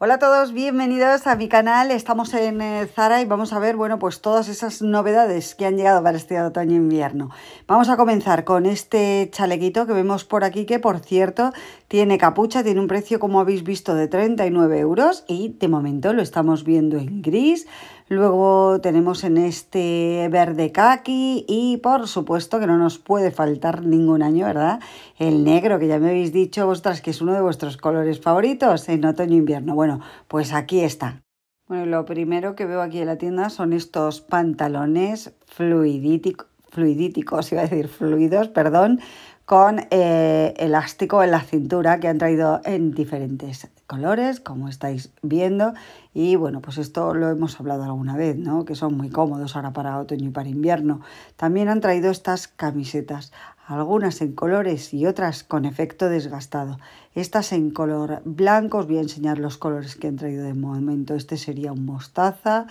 Hola a todos, bienvenidos a mi canal. Estamos en eh, Zara y vamos a ver, bueno, pues todas esas novedades que han llegado para este otoño-invierno. Vamos a comenzar con este chalequito que vemos por aquí, que por cierto, tiene capucha, tiene un precio como habéis visto de 39 euros y de momento lo estamos viendo en gris. Luego tenemos en este verde kaki y por supuesto que no nos puede faltar ningún año, ¿verdad? El negro, que ya me habéis dicho vosotras que es uno de vuestros colores favoritos en otoño-invierno. E bueno, pues aquí está. Bueno, lo primero que veo aquí en la tienda son estos pantalones fluidíticos, fluidíticos, iba a decir fluidos, perdón, con eh, elástico en la cintura que han traído en diferentes colores, como estáis viendo. Y bueno, pues esto lo hemos hablado alguna vez, ¿no? Que son muy cómodos ahora para otoño y para invierno. También han traído estas camisetas, algunas en colores y otras con efecto desgastado. Estas en color blanco, os voy a enseñar los colores que han traído de momento. Este sería un mostaza,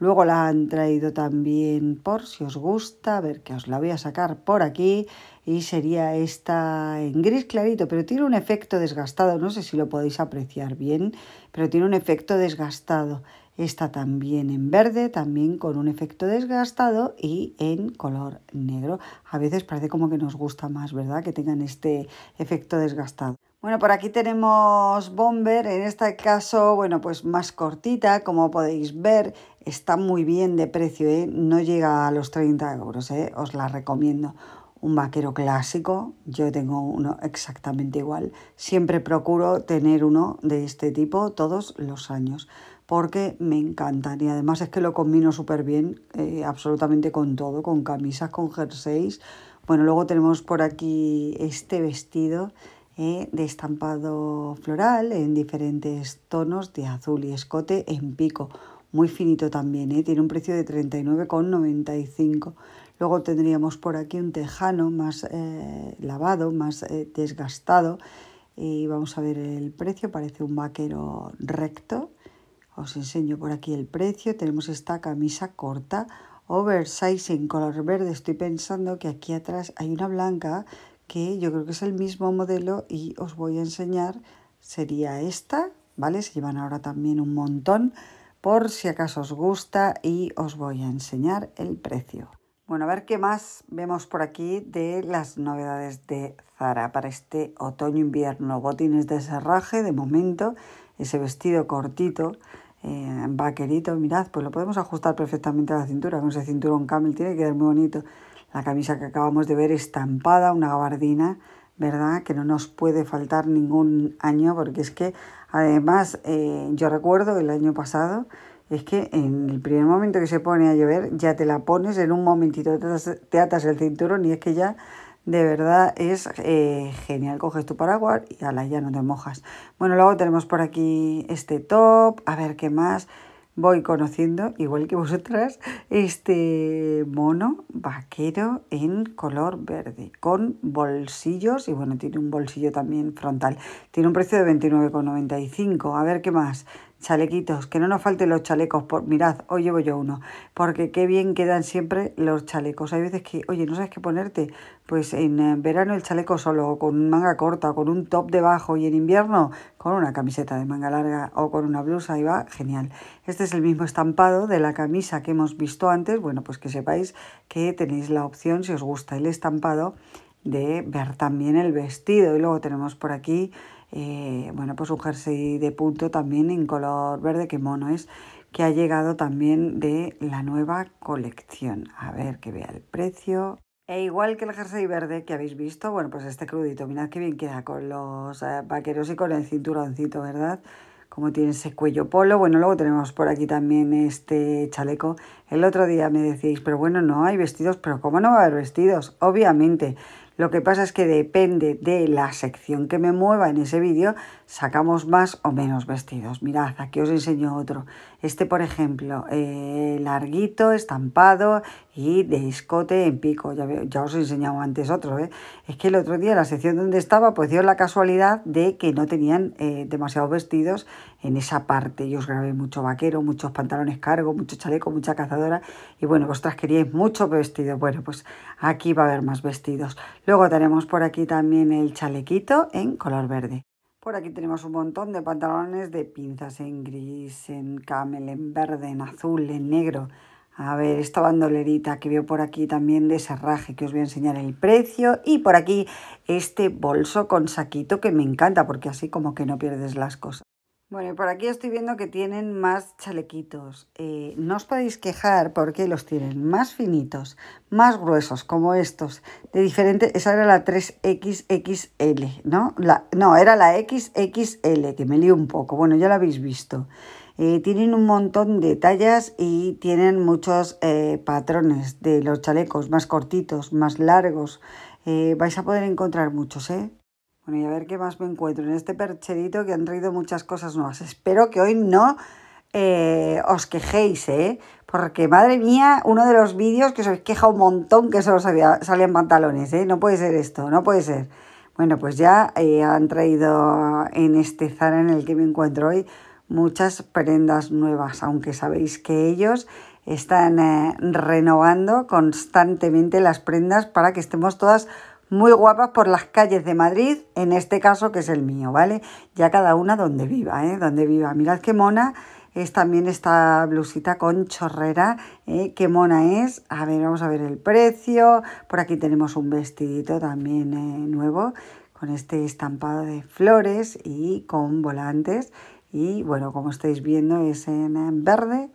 Luego la han traído también por si os gusta, a ver que os la voy a sacar por aquí y sería esta en gris clarito, pero tiene un efecto desgastado, no sé si lo podéis apreciar bien, pero tiene un efecto desgastado. Esta también en verde, también con un efecto desgastado y en color negro. A veces parece como que nos gusta más, ¿verdad? Que tengan este efecto desgastado. Bueno, por aquí tenemos Bomber, en este caso, bueno, pues más cortita, como podéis ver, está muy bien de precio, ¿eh? no llega a los 30 euros, ¿eh? os la recomiendo. Un vaquero clásico, yo tengo uno exactamente igual, siempre procuro tener uno de este tipo todos los años, porque me encantan y además es que lo combino súper bien, eh, absolutamente con todo, con camisas, con jerseys. Bueno, luego tenemos por aquí este vestido, ¿eh? de estampado floral en diferentes tonos de azul y escote en pico. Muy finito también, ¿eh? tiene un precio de 39,95. Luego tendríamos por aquí un tejano más eh, lavado, más desgastado. Y vamos a ver el precio, parece un vaquero recto. Os enseño por aquí el precio. Tenemos esta camisa corta, oversize en color verde. Estoy pensando que aquí atrás hay una blanca que yo creo que es el mismo modelo y os voy a enseñar, sería esta, ¿vale? Se llevan ahora también un montón, por si acaso os gusta y os voy a enseñar el precio. Bueno, a ver qué más vemos por aquí de las novedades de Zara para este otoño-invierno. Botines de serraje de momento, ese vestido cortito eh, vaquerito, mirad, pues lo podemos ajustar perfectamente a la cintura, con ese cinturón camel tiene que quedar muy bonito. La camisa que acabamos de ver estampada, una gabardina, ¿verdad? Que no nos puede faltar ningún año, porque es que además eh, yo recuerdo el año pasado, es que en el primer momento que se pone a llover ya te la pones, en un momentito te atas, te atas el cinturón y es que ya de verdad es eh, genial. Coges tu paraguas y ala, ya no te mojas. Bueno, luego tenemos por aquí este top. A ver qué más. Voy conociendo, igual que vosotras, este mono vaquero en color verde con bolsillos. Y bueno, tiene un bolsillo también frontal. Tiene un precio de 29,95. A ver qué más. Chalequitos, que no nos falten los chalecos. Por, mirad, hoy llevo yo uno, porque qué bien quedan siempre los chalecos. Hay veces que, oye, no sabes qué ponerte. Pues en eh, verano el chaleco solo, con manga corta, con un top debajo, y en invierno con una camiseta de manga larga o con una blusa, y va genial. Este es el mismo estampado de la camisa que hemos visto antes. Bueno, pues que sepáis que tenéis la opción, si os gusta el estampado, de ver también el vestido. Y luego tenemos por aquí eh, bueno, pues un jersey de punto también en color verde, que mono es, que ha llegado también de la nueva colección. A ver que vea el precio. E igual que el jersey verde que habéis visto, bueno, pues este crudito, mirad qué bien queda con los eh, vaqueros y con el cinturoncito, ¿verdad? Como tiene ese cuello polo. Bueno, luego tenemos por aquí también este chaleco. El otro día me decís, pero bueno, no hay vestidos, pero ¿cómo no va a haber vestidos? Obviamente. Lo que pasa es que depende de la sección que me mueva en ese vídeo, sacamos más o menos vestidos. Mirad, aquí os enseño otro. Este, por ejemplo, eh, larguito, estampado, y de escote en pico. Ya, ya os he enseñado antes otro. ¿eh? Es que el otro día la sección donde estaba, pues dio la casualidad de que no tenían eh, demasiados vestidos en esa parte. Yo os grabé mucho vaquero, muchos pantalones cargo, mucho chaleco, mucha cazadora. Y bueno, vosotras queríais mucho vestido. Bueno, pues aquí va a haber más vestidos. Luego tenemos por aquí también el chalequito en color verde. Por aquí tenemos un montón de pantalones de pinzas en gris, en camel, en verde, en azul, en negro. A ver, esta bandolerita que veo por aquí también de serraje, que os voy a enseñar el precio. Y por aquí este bolso con saquito que me encanta, porque así como que no pierdes las cosas. Bueno, y por aquí estoy viendo que tienen más chalequitos. Eh, no os podéis quejar porque los tienen más finitos, más gruesos, como estos. De diferente, esa era la 3XXL, ¿no? La, no, era la XXL, que me lío un poco. Bueno, ya la habéis visto. Eh, tienen un montón de tallas y tienen muchos eh, patrones de los chalecos, más cortitos, más largos. Eh, vais a poder encontrar muchos, ¿eh? Bueno, y a ver qué más me encuentro en este percherito que han traído muchas cosas nuevas. Espero que hoy no os quejéis, ¿eh? Porque, madre mía, uno de los vídeos que os habéis quejado un montón que solo salían pantalones, ¿eh? No puede ser esto, no puede ser. Bueno, pues ya han traído en este Zara en el que me encuentro hoy muchas prendas nuevas, aunque sabéis que ellos están eh, renovando constantemente las prendas para que estemos todas muy guapas por las calles de Madrid, en este caso que es el mío, ¿vale? Ya cada una donde viva, ¿eh? Donde viva. Mirad qué mona es también esta blusita con chorrera, ¿eh? Qué mona es. A ver, vamos a ver el precio. Por aquí tenemos un vestidito también eh, nuevo con este estampado de flores y con volantes y bueno, como estáis viendo es en verde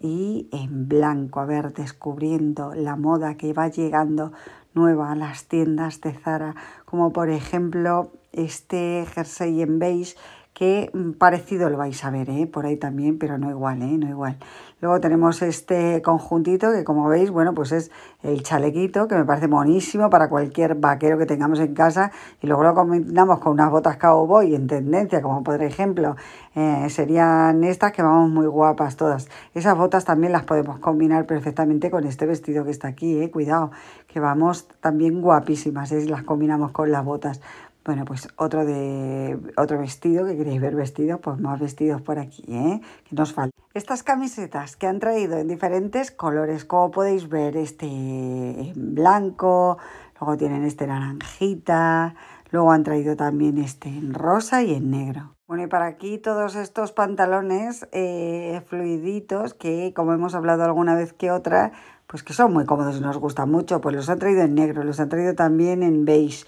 y en blanco. A ver, descubriendo la moda que va llegando nueva a las tiendas de Zara, como por ejemplo este jersey en beige que mm, parecido lo vais a ver ¿eh? por ahí también, pero no igual, ¿eh? no igual. Luego tenemos este conjuntito que como veis, bueno, pues es el chalequito que me parece monísimo para cualquier vaquero que tengamos en casa y luego lo combinamos con unas botas cowboy en tendencia, como por ejemplo eh, serían estas que vamos muy guapas todas. Esas botas también las podemos combinar perfectamente con este vestido que está aquí, cuidado, que vamos también guapísimas, las combinamos con las botas. Bueno, pues otro, de, otro vestido que queréis ver vestido, pues más vestidos por aquí, ¿eh? Que nos faltan. Estas camisetas que han traído en diferentes colores, como podéis ver, este en blanco, luego tienen este naranjita, luego han traído también este en rosa y en negro. Bueno, y para aquí todos estos pantalones eh, fluiditos que, como hemos hablado alguna vez que otra, pues que son muy cómodos y nos gustan mucho, pues los han traído en negro, los han traído también en beige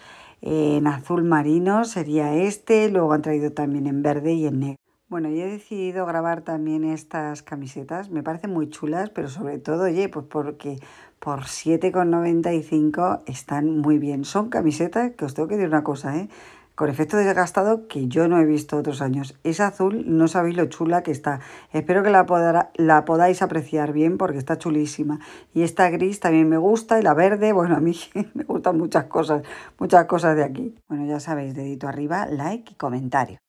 en azul marino sería este, luego han traído también en verde y en negro. Bueno, yo he decidido grabar también estas camisetas, me parecen muy chulas, pero sobre todo, oye, pues porque por 7,95 están muy bien. Son camisetas, que os tengo que decir una cosa, ¿eh? con efecto desgastado que yo no he visto otros años. Es azul, no sabéis lo chula que está. Espero que la, la podáis apreciar bien porque está chulísima. Y esta gris también me gusta y la verde, bueno, a mí me gustan muchas cosas, muchas cosas de aquí. Bueno, ya sabéis, dedito arriba, like y comentario.